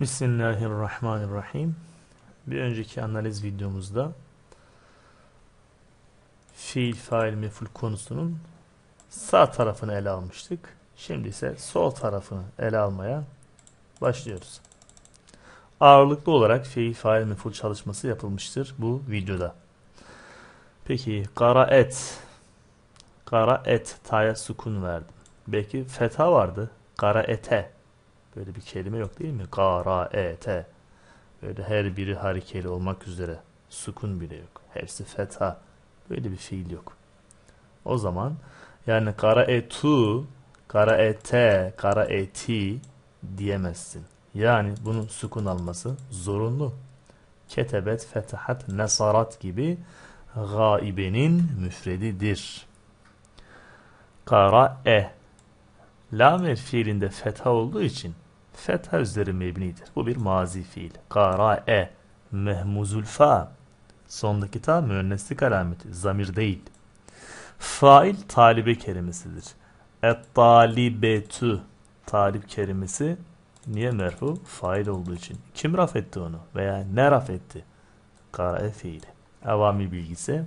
Bismillahirrahmanirrahim. Bir önceki analiz videomuzda fiil, fail, meful konusunun sağ tarafını ele almıştık. Şimdi ise sol tarafını ele almaya başlıyoruz. Ağırlıklı olarak fiil, fail, meful çalışması yapılmıştır bu videoda. Peki Kara karaet. Karaet taya sukun verdim. Belki fetha vardı. Kara ete. Böyle bir kelime yok değil mi? Gara, e, te. Böyle her biri harekeli olmak üzere. Sukun bile yok. Hepsi fetha. Böyle bir fiil yok. O zaman yani kara etu, kara ete, kara eti diyemezsin. Yani bunun sukun alması zorunlu. Ketebet, fetahat, nesarat gibi gaibenin müfredidir. Kara e. Lamer fiilinde fetha olduğu için Fetha üzeri mebnidir. Bu bir mazi fiil. Kara'e mehmuzul fa. Sondaki ta müenneslik alameti. Zamir değil. Fail talibe kelimesidir. Et-talibetü talip kelimesi niye merfu? Fail olduğu için. Kim raf etti onu? Veya ne raf etti? Karae fiili. Avami bilgisi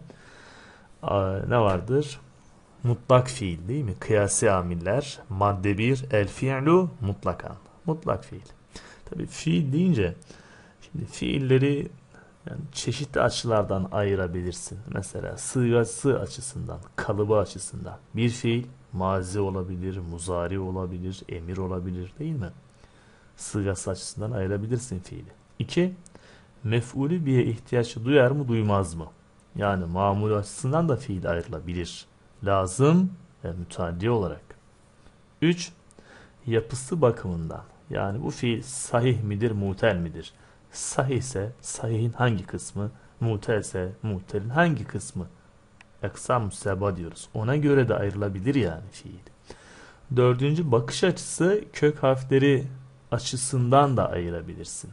ne vardır? Mutlak fiil değil mi? Kıyasi amiller. Madde 1 el fi'lu mutlakan. Mutlak fiil. Tabi fiil deyince şimdi fiilleri yani çeşitli açılardan ayırabilirsin. Mesela sığası açısından, kalıbı açısından. Bir fiil mazi olabilir, muzari olabilir, emir olabilir değil mi? Sığası açısından ayırabilirsin fiili. İki, mef'ulü bir ihtiyaç duyar mı duymaz mı? Yani mamul açısından da fiil ayrılabilir. Lazım ve müteaddi olarak. 3. Yapısı bakımından yani bu fiil sahih midir, mutel midir? Sahih ise sahihin hangi kısmı, mutel ise mutelin hangi kısmı? Eksam seba diyoruz. Ona göre de ayrılabilir yani fiil. Dördüncü bakış açısı kök harfleri açısından da ayırabilirsin.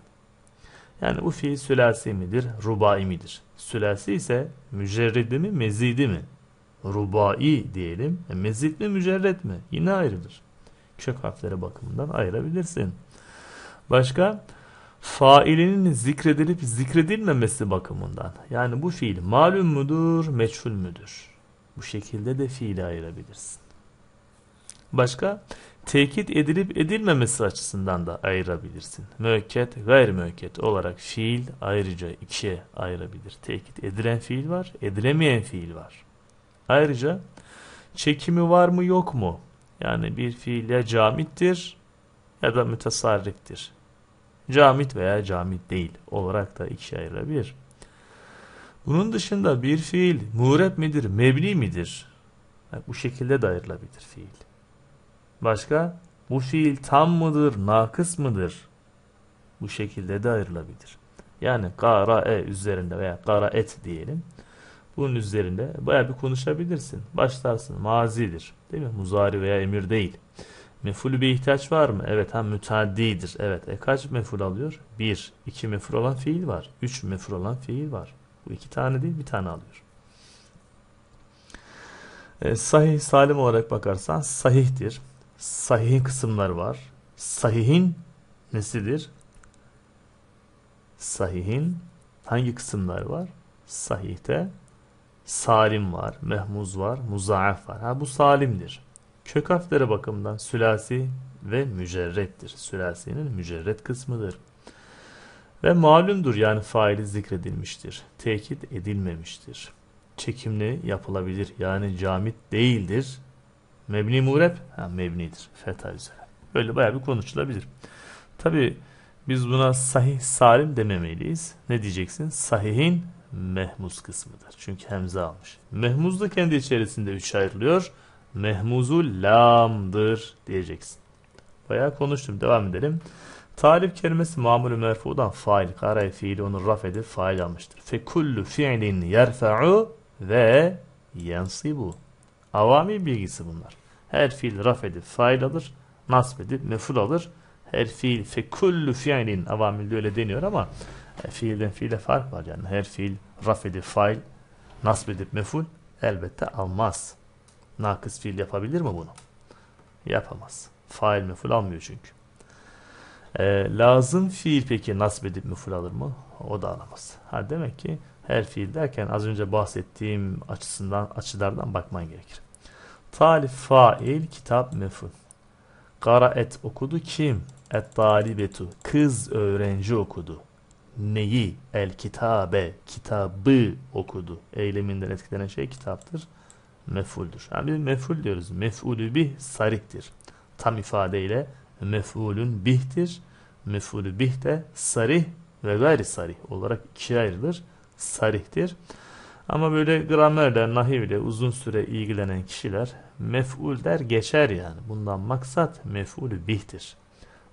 Yani bu fiil sülasi midir, rubai midir? Sülasi ise mücerredi mi, mezidi mi? Rubai diyelim. E, mezid mi, mücerred mi? Yine ayrılır kök harfleri bakımından ayırabilirsin. Başka? Failinin zikredilip zikredilmemesi bakımından. Yani bu fiil malum mudur, meçhul müdür? Bu şekilde de fiili ayırabilirsin. Başka? Tekit edilip edilmemesi açısından da ayırabilirsin. Müekket, gayri olarak fiil ayrıca ikiye ayırabilir. Tekit edilen fiil var, edilemeyen fiil var. Ayrıca çekimi var mı yok mu? Yani bir fiil ya camittir ya da mütesarriftir. Camit veya camit değil olarak da ikiye ayırabilir. Bunun dışında bir fiil mureb midir, mebni midir? Yani bu şekilde de ayrılabilir fiil. Başka? Bu fiil tam mıdır, nakıs mıdır? Bu şekilde de ayrılabilir. Yani kara e üzerinde veya kara et diyelim bunun üzerinde baya bir konuşabilirsin. Başlarsın. Mazidir. Değil mi? Muzari veya emir değil. Mefulü bir ihtiyaç var mı? Evet ha müteaddidir. Evet. E kaç meful alıyor? Bir. iki meful olan fiil var. Üç meful olan fiil var. Bu iki tane değil bir tane alıyor. E, sahih salim olarak bakarsan sahihtir. Sahihin kısımları var. Sahihin nesidir? Sahihin hangi kısımlar var? Sahihte Salim var, mehmuz var, muzaaf var. Ha bu salimdir. Kök harflere bakımından sülasi ve mücerrettir. Sülasinin mücerret kısmıdır. Ve malumdur yani faili zikredilmiştir. Tekit edilmemiştir. Çekimli yapılabilir yani camit değildir. Mebni mureb, ha mebnidir. Feta üzere. Böyle bayağı bir konuşulabilir. Tabi biz buna sahih salim dememeliyiz. Ne diyeceksin? Sahihin mehmuz kısmıdır. Çünkü hemze almış. Mehmuz da kendi içerisinde üç ayrılıyor. Mehmuzu lamdır diyeceksin. Bayağı konuştum. Devam edelim. Talip kelimesi mamul merfudan fail. Karay fiili onu raf edip fail almıştır. Fe kullu fiilin yerfe'u ve yensibu. Avami bilgisi bunlar. Her fiil raf edip fail alır. Nasb edip meful alır. Her fiil fe kullu fiilin avamilde öyle deniyor ama e, fiilden fiile fark var yani. Her fiil raf edip fail, nasb edip meful elbette almaz. Nakıs fiil yapabilir mi bunu? Yapamaz. Fail meful almıyor çünkü. E, lazım fiil peki nasb edip meful alır mı? O da alamaz. Ha demek ki her fiil derken az önce bahsettiğim açısından açılardan bakman gerekir. Talif fail kitap meful. Kara et okudu kim? Et talibetu. Kız öğrenci okudu neyi el kitabe kitabı okudu. Eyleminden etkilenen şey kitaptır. Mefuldür. Yani biz meful diyoruz. Mef'ulü bih sariktir. Tam ifadeyle mef'ulün bihtir. Mef'ulü bih de sarih ve gayri sarih olarak ikiye ayrılır. Sarihtir. Ama böyle gramerle, nahivle uzun süre ilgilenen kişiler mef'ul der geçer yani. Bundan maksat mef'ulü bihtir.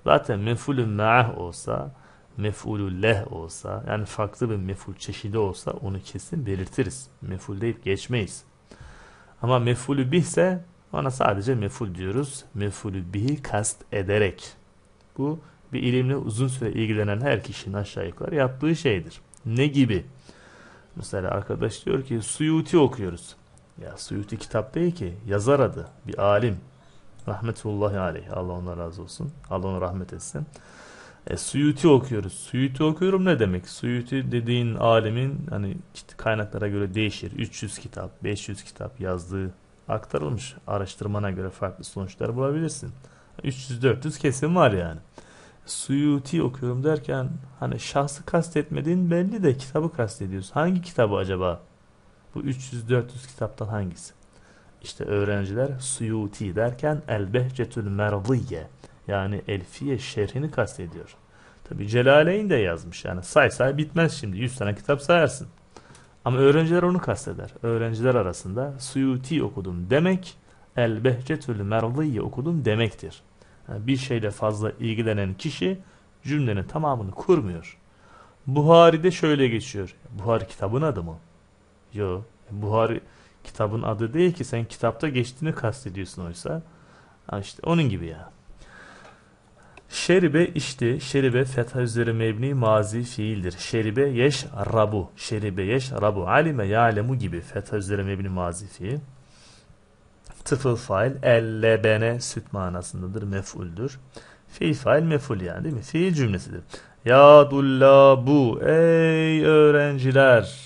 Zaten mef'ulü me'ah olsa mef'ulü leh olsa yani farklı bir mef'ul çeşidi olsa onu kesin belirtiriz. Mef'ul deyip geçmeyiz. Ama mef'ulü bih ise ona sadece mef'ul diyoruz. Mef'ulü bihi kast ederek. Bu bir ilimle uzun süre ilgilenen her kişinin aşağı yukarı yaptığı şeydir. Ne gibi? Mesela arkadaş diyor ki Suyuti okuyoruz. Ya Suyuti kitap değil ki. Yazar adı. Bir alim. Rahmetullahi aleyh. Allah ona razı olsun. Allah ona rahmet etsin. E, suyuti okuyoruz. Suyuti okuyorum ne demek? Suyuti dediğin alimin hani kaynaklara göre değişir. 300 kitap, 500 kitap yazdığı aktarılmış. Araştırmana göre farklı sonuçlar bulabilirsin. 300-400 kesim var yani. Suyuti okuyorum derken hani şahsı kastetmediğin belli de kitabı kastediyorsun. Hangi kitabı acaba? Bu 300-400 kitaptan hangisi? İşte öğrenciler Suyuti derken El Behcetül yani Elfiye şerhini kastediyor. Tabi Celaleyn de yazmış yani say say bitmez şimdi 100 tane kitap sayarsın. Ama öğrenciler onu kasteder. Öğrenciler arasında Suyuti okudum demek El Behcetül Merdiye okudum demektir. Yani bir şeyle fazla ilgilenen kişi cümlenin tamamını kurmuyor. Buhari de şöyle geçiyor. Buhari kitabın adı mı? Yo. Buhari kitabın adı değil ki sen kitapta geçtiğini kastediyorsun oysa. Ha işte onun gibi ya. Şeribe içti. Şeribe fetha üzeri mebni mazi fiildir. Şeribe yeş rabu. Şeribe yeş rabu. Alime ya'lemu gibi fetha üzeri mebni mazi fiil. Tıfıl fail ellebene süt manasındadır. Mef'uldür. Fiil fail mef'ul yani değil mi? Fiil cümlesidir. Ya bu, ey öğrenciler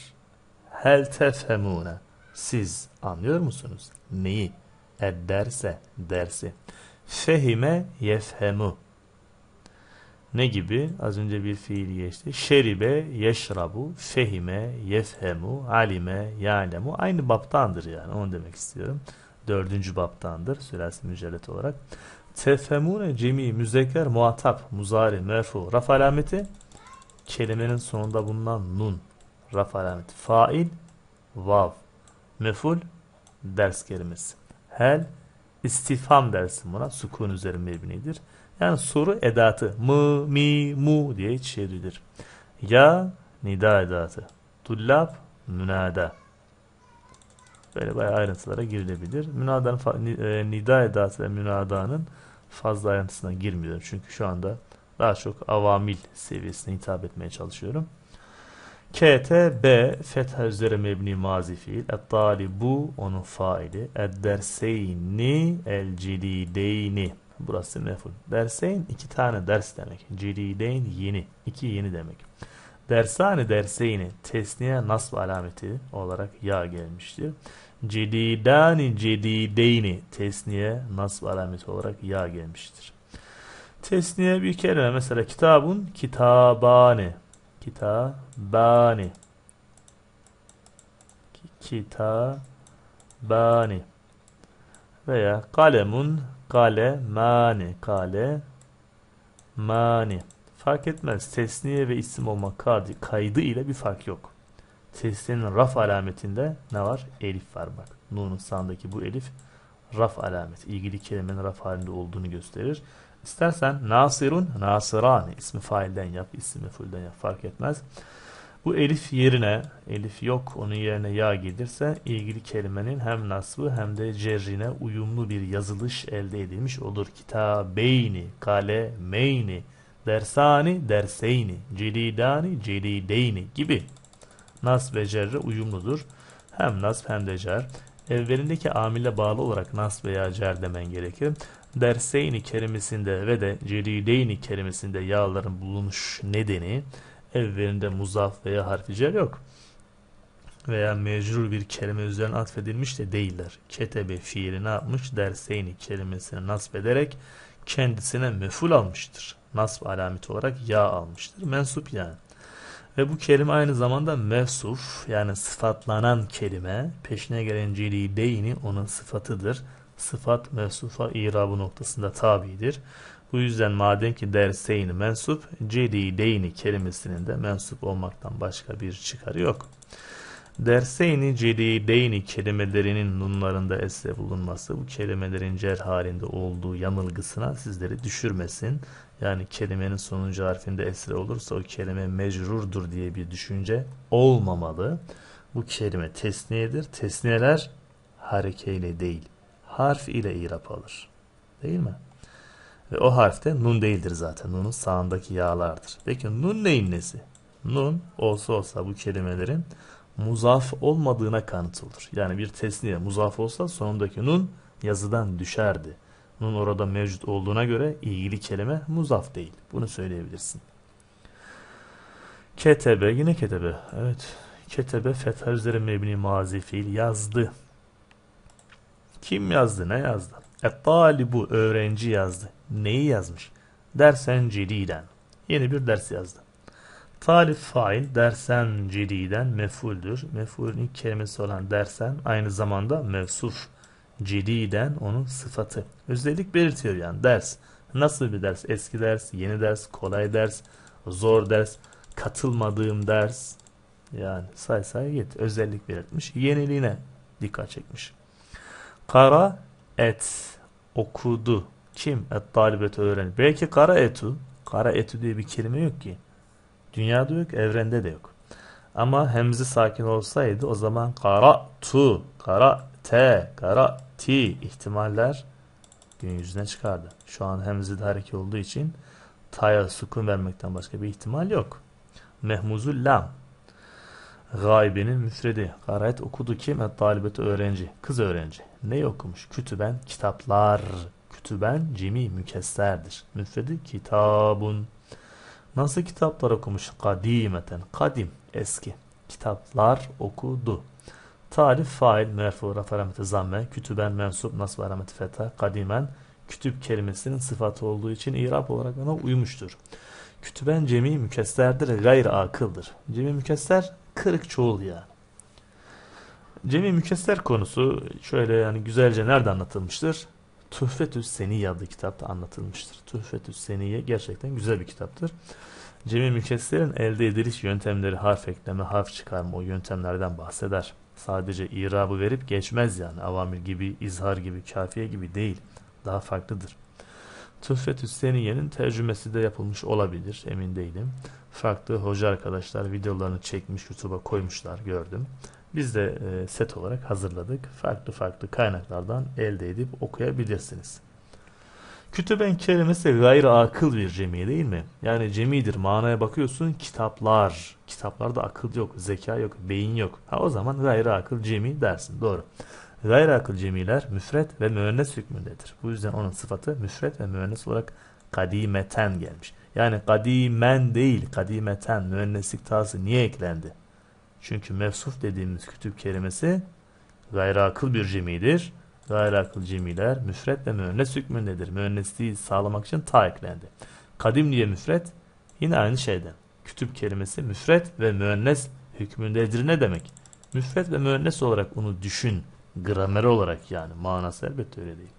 hel tefhemune siz anlıyor musunuz? Neyi? Ed derse dersi. Fehime yefhemu ne gibi? Az önce bir fiil geçti. Şeribe, yeşrabu, fehime, yefhemu, alime, yalemu. Aynı baptandır yani. Onu demek istiyorum. Dördüncü baptandır. Sülasi mücellet olarak. Tefemune cemi müzekker muhatap muzari merfu raf alameti kelimenin sonunda bulunan nun raf alameti fail vav meful ders kelimesi hel istifam dersi buna sukun üzeri mebnidir. Yani soru edatı. Mı, mi, mu diye iç çevrilir. Şey ya nida edatı. Dullab münada. Böyle bayağı ayrıntılara girilebilir. Münadan e, nida edatı ve münadanın fazla ayrıntısına girmiyorum. Çünkü şu anda daha çok avamil seviyesine hitap etmeye çalışıyorum. KT B fetha üzere mebni mazi fiil. Et-talibu onun faili. Ed-derseyni el-cilideyni burası meful. Derseyn iki tane ders demek. Cilideyn yeni. iki yeni demek. Dersane derseyni tesniye nasb alameti olarak ya gelmiştir. Cedidani cedideyni tesniye nasb alameti olarak ya gelmiştir. Tesniye bir kelime mesela kitabun kitabani, kitabani kitabani veya kalemun Kale mani. Kale mani. Fark etmez. Tesniye ve isim olmak kaydı, kaydı ile bir fark yok. Tesniyenin raf alametinde ne var? Elif var bak. Nun'un sağındaki bu elif raf alameti. İlgili kelimenin raf halinde olduğunu gösterir. İstersen nasirun nasirani ismi failden yap, ismi fulden yap fark etmez. Bu elif yerine, elif yok onun yerine ya gelirse ilgili kelimenin hem nasbı hem de cerrine uyumlu bir yazılış elde edilmiş olur. Kitabeyni, meyni, dersani, derseyni, celidani, celideyni gibi nasb ve cerre uyumludur. Hem nasb hem de cer. Evvelindeki amile bağlı olarak nasb veya cer demen gerekir. Derseyni kelimesinde ve de celideyni kelimesinde yağların bulunuş nedeni evvelinde muzaf veya harficer yok. Veya mecrur bir kelime üzerine atfedilmiş de değiller. Ketebe fiili ne yapmış? Derseyni kelimesini nasip ederek kendisine meful almıştır. Nasb alameti olarak ya almıştır. Mensup yani. Ve bu kelime aynı zamanda mevsuf yani sıfatlanan kelime peşine gelen celi deyni onun sıfatıdır. Sıfat mevsufa irabı noktasında tabidir. Bu yüzden madem ki derseyn mensup, cedideyni kelimesinin de mensup olmaktan başka bir çıkarı yok. Derseyni cedideyni kelimelerinin nunlarında esre bulunması bu kelimelerin cer halinde olduğu yanılgısına sizleri düşürmesin. Yani kelimenin sonuncu harfinde esre olursa o kelime mecrurdur diye bir düşünce olmamalı. Bu kelime tesniyedir. Tesniyeler harekeyle değil harf ile irap alır. Değil mi? Ve o harfte nun değildir zaten. Nun'un sağındaki yağlardır. Peki nun neyin nesi? Nun olsa olsa bu kelimelerin muzaf olmadığına kanıt olur. Yani bir tesniye muzaf olsa sonundaki nun yazıdan düşerdi. Nun orada mevcut olduğuna göre ilgili kelime muzaf değil. Bunu söyleyebilirsin. Ketebe yine ketebe. Evet. Ketebe fetha üzeri mebni mazi fiil yazdı. Kim yazdı ne yazdı? Ettalibu öğrenci yazdı. Neyi yazmış? Dersen celiden. Yeni bir ders yazdı. Talip fail dersen celiden mefuldür. Mefulün ilk kelimesi olan dersen aynı zamanda mevsuf. Celiden onun sıfatı. Özellik belirtiyor yani ders. Nasıl bir ders? Eski ders, yeni ders, kolay ders, zor ders, katılmadığım ders. Yani say say git. Özellik belirtmiş. Yeniliğine dikkat çekmiş. Kara et okudu. Kim? Et talibeti öğren. Belki kara etu. Kara etu diye bir kelime yok ki. Dünyada yok, evrende de yok. Ama hemzi sakin olsaydı o zaman kara tu, kara te, kara ti ihtimaller gün yüzüne çıkardı. Şu an hemzi de hareket olduğu için taya sukun vermekten başka bir ihtimal yok. Mehmuzul lam Gaybinin müfredi. Garayet okudu kim? Talibeti öğrenci. Kız öğrenci. Ne okumuş? Kütüben kitaplar. Kütüben cemi mükesserdir. Müfredi kitabun. Nasıl kitaplar okumuş? Kadimeten. Kadim. Eski. Kitaplar okudu. Tarif fail merfu rafarameti zamme. Kütüben mensup nasıl arameti feta. Kadimen kütüp kelimesinin sıfatı olduğu için irap olarak ona uymuştur. Kütüben cemi mükesserdir. Gayr akıldır. Cemi mükesser kırık çoğul yani. Cemi Mükesser konusu şöyle yani güzelce nerede anlatılmıştır? Tühfetü Seniye adlı kitapta anlatılmıştır. Tühfetü Seniye gerçekten güzel bir kitaptır. Cemi Mükesser'in elde ediliş yöntemleri harf ekleme, harf çıkarma o yöntemlerden bahseder. Sadece irabı verip geçmez yani. Avamir gibi, izhar gibi, kafiye gibi değil. Daha farklıdır. Tühfetü Seniye'nin tercümesi de yapılmış olabilir. Emin değilim farklı hoca arkadaşlar videolarını çekmiş YouTube'a koymuşlar gördüm. Biz de e, set olarak hazırladık. Farklı farklı kaynaklardan elde edip okuyabilirsiniz. Kütüben kelimesi gayrı akıl bir cemi değil mi? Yani cemidir manaya bakıyorsun kitaplar. Kitaplarda akıl yok, zeka yok, beyin yok. Ha o zaman gayrı akıl cemi dersin doğru. Gayrı akıl cemiler müfret ve müennes hükmündedir. Bu yüzden onun sıfatı müfret ve müennes olarak kadimeten gelmiş. Yani kadimen değil kadimeten müenneslik tası niye eklendi? Çünkü mevsuf dediğimiz kütüp kelimesi gayri akıl bir cemidir. Gayri akıl cemiler müfret ve müennes hükmündedir. Müennesliği sağlamak için ta eklendi. Kadim diye müfret yine aynı şeyden. Kütüp kelimesi müfret ve müennes hükmündedir ne demek? Müfret ve müennes olarak onu düşün. Gramer olarak yani manası elbette öyle değil.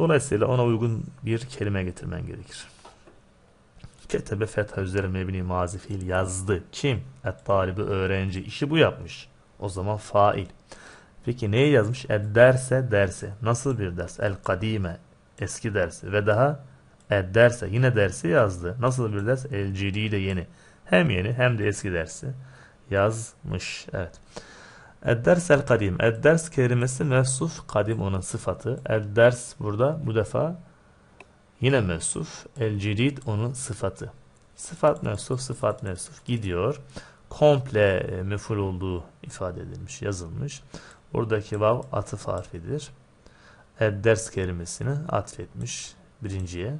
Dolayısıyla ona uygun bir kelime getirmen gerekir. Ketebe fetha üzeri mebni mazifil yazdı. Kim? Et talibi öğrenci. işi bu yapmış. O zaman fail. Peki neyi yazmış? Ed derse derse Nasıl bir ders? El kadime. Eski dersi. Ve daha ed derse. Yine dersi yazdı. Nasıl bir ders? El de yeni. Hem yeni hem de eski dersi yazmış. Evet. Edders kadim. Edders kelimesi mevsuf kadim onun sıfatı. Edders burada bu defa yine mevsuf. El cirid onun sıfatı. Sıfat mevsuf, sıfat mevsuf gidiyor. Komple e, müful olduğu ifade edilmiş, yazılmış. Buradaki vav atıf harfidir. Edders kelimesini atfetmiş birinciye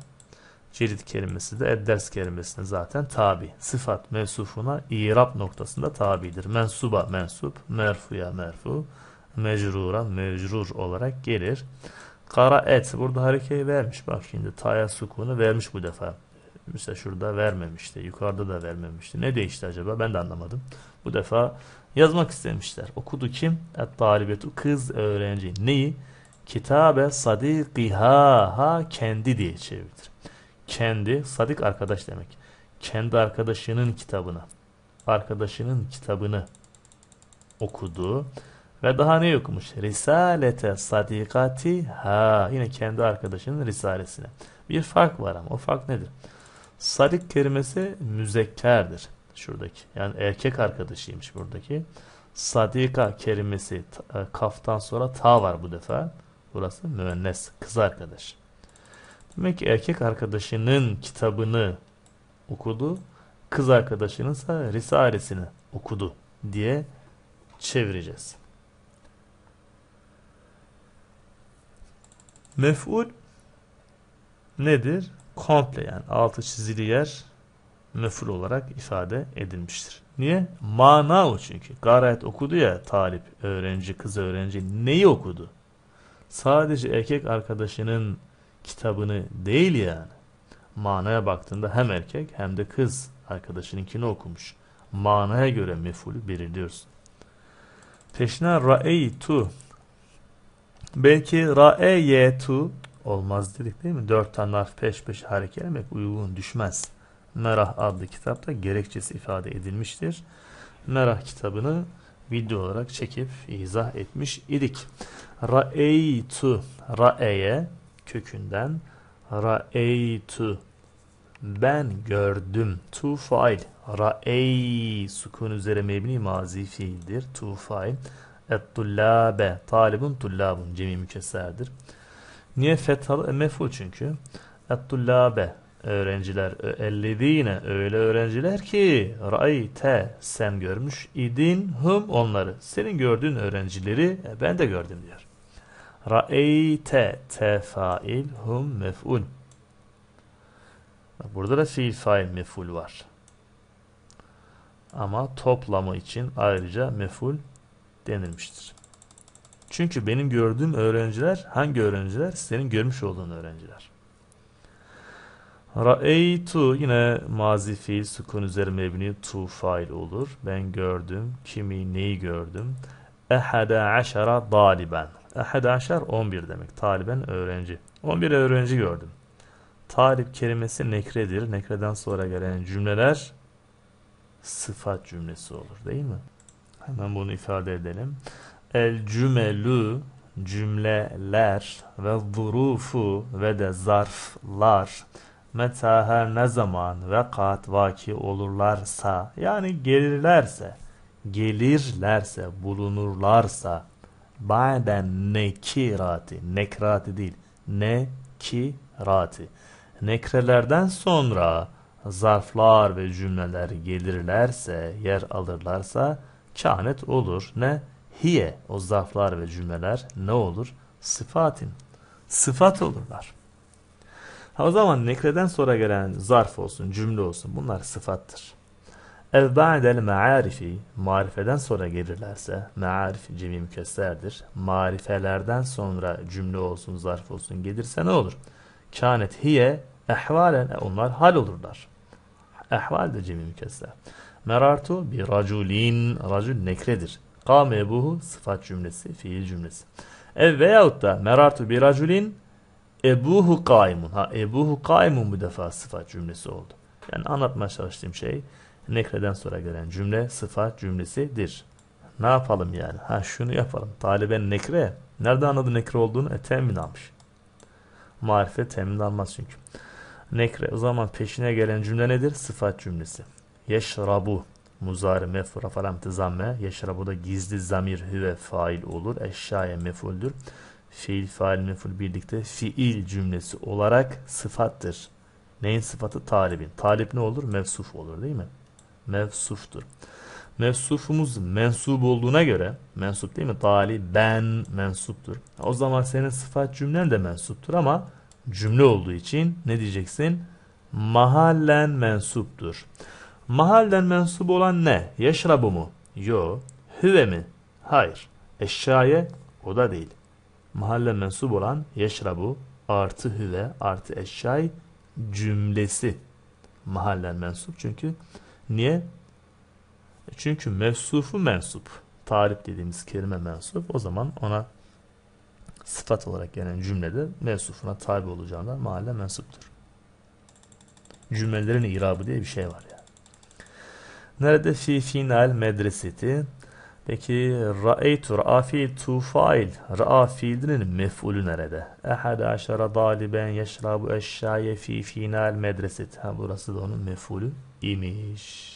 cirit kelimesi de edders kelimesine zaten tabi. Sıfat mevsufuna irab noktasında tabidir. Mensuba mensup, merfuya merfu, mecrura mecrur olarak gelir. Kara et burada harekeyi vermiş. Bak şimdi taya sukunu vermiş bu defa. Mesela şurada vermemişti. Yukarıda da vermemişti. Ne değişti acaba? Ben de anlamadım. Bu defa yazmak istemişler. Okudu kim? Et talibetu kız öğrenci. Neyi? Kitabe sadiqiha ha kendi diye çevirdi kendi sadık arkadaş demek. Kendi arkadaşının kitabını, arkadaşının kitabını okudu ve daha ne okumuş? Risalete sadikati ha yine kendi arkadaşının risalesine. Bir fark var ama o fark nedir? Sadık kelimesi müzekkerdir şuradaki. Yani erkek arkadaşıymış buradaki. Sadika kelimesi e, kaftan sonra ta var bu defa. Burası müennes kız arkadaş. Demek ki erkek arkadaşının kitabını okudu, kız arkadaşının ise risalesini okudu diye çevireceğiz. Mef'ul nedir? Komple yani altı çizili yer mef'ul olarak ifade edilmiştir. Niye? Mana o çünkü. garayet okudu ya talip, öğrenci, kız öğrenci neyi okudu? Sadece erkek arkadaşının kitabını değil yani. Manaya baktığında hem erkek hem de kız arkadaşınınkini okumuş. Manaya göre mefulü belirliyorsun. Teşna ra'eytu Belki ra'eytu olmaz dedik değil mi? Dört tane harf peş peşe harekelemek uygun düşmez. Merah adlı kitapta gerekçesi ifade edilmiştir. Merah kitabını video olarak çekip izah etmiş idik. Ra'eytu Ra'eye kökünden ra'eytu ben gördüm. Tu fail. Ra'ey sukun üzere mebni mazi fiildir. Tu fail. Et-tullabe. Talibun tullabun. Cemi mükesserdir. Niye fethalı? E, Meful çünkü. Et-tullabe. Öğrenciler. Ellezine. Öyle öğrenciler ki. Ra'eyte. Sen görmüş idin hum onları. Senin gördüğün öğrencileri e, ben de gördüm diyor. Ra'eyte te fail hum mef'ul. Burada da fiil fail mef'ul var. Ama toplamı için ayrıca mef'ul denilmiştir. Çünkü benim gördüğüm öğrenciler hangi öğrenciler? Senin görmüş olduğun öğrenciler. Ra'eytu yine mazi fiil sukun üzeri mebni tu fail olur. Ben gördüm. Kimi neyi gördüm? Ehada aşara daliben. Ehedaşer 11 demek. Taliben öğrenci. 11 öğrenci gördüm. Talip kelimesi nekredir. Nekreden sonra gelen cümleler sıfat cümlesi olur değil mi? Hemen bunu ifade edelim. El cümelü cümleler ve zurufu ve de zarflar meta her ne zaman ve kat vaki olurlarsa yani gelirlerse gelirlerse bulunurlarsa Ba'den nekirati. Nekrati değil. Nekirati. Nekrelerden sonra zarflar ve cümleler gelirlerse, yer alırlarsa kânet olur. Ne? Hiye. O zarflar ve cümleler ne olur? Sıfatin. Sıfat olurlar. Ha, o zaman nekreden sonra gelen zarf olsun, cümle olsun bunlar sıfattır. Ev ba'del ma'arifi marifeden sonra gelirlerse ma'arif cemi mükesserdir. Marifelerden sonra cümle olsun zarf olsun gelirse ne olur? Kânet hiye ehvalen e, onlar hal olurlar. Ehval de cemi mükesser. Merartu bir raculin racul nekredir. Kâme ebuhu sıfat cümlesi fiil cümlesi. Ev veyahut da merartu bir raculin ebuhu kaimun. Ha ebuhu kaimun bu defa sıfat cümlesi oldu. Yani anlatmaya çalıştığım şey Nekreden sonra gelen cümle sıfat cümlesidir. Ne yapalım yani? Ha şunu yapalım. Taliben nekre. Nerede anladı nekre olduğunu? E temin almış. Marifet temin almaz çünkü. Nekre. O zaman peşine gelen cümle nedir? Sıfat cümlesi. Yeşrabu. Muzari mefura falan tizamme. Yeşrabu da gizli zamir hüve fail olur. Eşyaya mefuldür. Fiil, fail, meful birlikte fiil cümlesi olarak sıfattır. Neyin sıfatı? Talibin. Talip ne olur? Mevsuf olur değil mi? mevsuftur. Mevsufumuz mensup olduğuna göre, mensup değil mi? Tali ben mensuptur. O zaman senin sıfat cümlen de mensuptur ama cümle olduğu için ne diyeceksin? Mahallen mensuptur. Mahallen mensup olan ne? Yeşrabu mı? Yo. Hüve mi? Hayır. Eşyaye o da değil. Mahallen mensup olan yeşrabu artı hüve artı eşyay cümlesi. Mahallen mensup çünkü Niye? E çünkü mevsufu mensup. Tarif dediğimiz kelime mensup. O zaman ona sıfat olarak gelen cümlede mensufuna tabi olacağından mahalle mensuptur. Cümlelerin irabı diye bir şey var ya. Yani. Nerede fi final medreseti? Peki ra'eytu ra'fi tu fail. Ra'a fiilinin mef'ulü nerede? Ehade aşara daliben yeşrabu eşşaye fi final medreseti. Ha burası da onun mef'ulü imiş.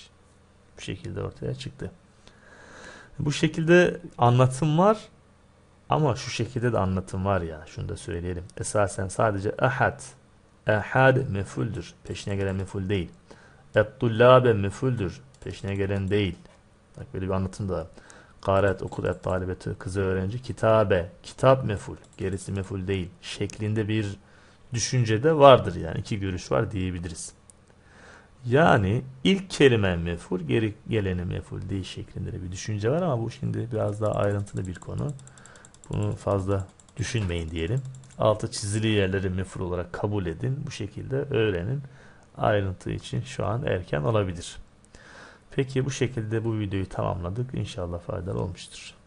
Bu şekilde ortaya çıktı. Bu şekilde anlatım var ama şu şekilde de anlatım var ya. Şunu da söyleyelim. Esasen sadece ahad. Ahad mefuldür. Peşine gelen meful değil. Ettullabe mefuldür. Peşine gelen değil. Bak böyle bir anlatım da var. Karet okul et talibeti kızı öğrenci kitabe kitap meful gerisi meful değil şeklinde bir düşünce de vardır yani iki görüş var diyebiliriz. Yani ilk kelime mefur, geri geleni mefur değil şeklinde de bir düşünce var ama bu şimdi biraz daha ayrıntılı bir konu. Bunu fazla düşünmeyin diyelim. Altı çizili yerleri mefur olarak kabul edin. Bu şekilde öğrenin. Ayrıntı için şu an erken olabilir. Peki bu şekilde bu videoyu tamamladık. İnşallah faydalı olmuştur.